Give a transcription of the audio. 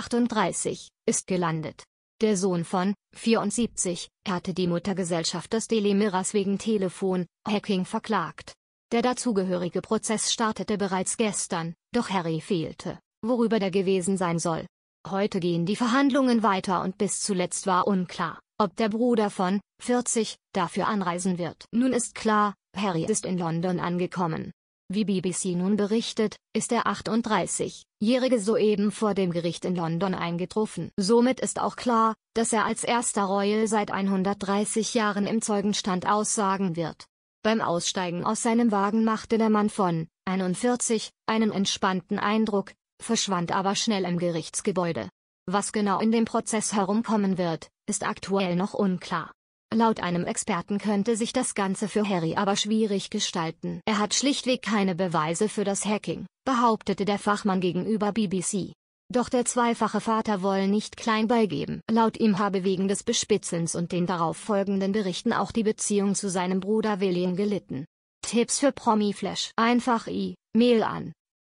38, ist gelandet. Der Sohn von 74 hatte die Muttergesellschaft des Delemiras wegen Telefon-Hacking verklagt. Der dazugehörige Prozess startete bereits gestern, doch Harry fehlte, worüber der gewesen sein soll. Heute gehen die Verhandlungen weiter und bis zuletzt war unklar, ob der Bruder von 40 dafür anreisen wird. Nun ist klar, Harry ist in London angekommen. Wie BBC nun berichtet, ist der 38-Jährige soeben vor dem Gericht in London eingetroffen. Somit ist auch klar, dass er als erster Royal seit 130 Jahren im Zeugenstand aussagen wird. Beim Aussteigen aus seinem Wagen machte der Mann von 41 einen entspannten Eindruck, verschwand aber schnell im Gerichtsgebäude. Was genau in dem Prozess herumkommen wird, ist aktuell noch unklar. Laut einem Experten könnte sich das Ganze für Harry aber schwierig gestalten. Er hat schlichtweg keine Beweise für das Hacking, behauptete der Fachmann gegenüber BBC. Doch der zweifache Vater wolle nicht klein beigeben. Laut ihm habe wegen des Bespitzelns und den darauf folgenden Berichten auch die Beziehung zu seinem Bruder William gelitten. Tipps für Promi Flash. Einfach i mail an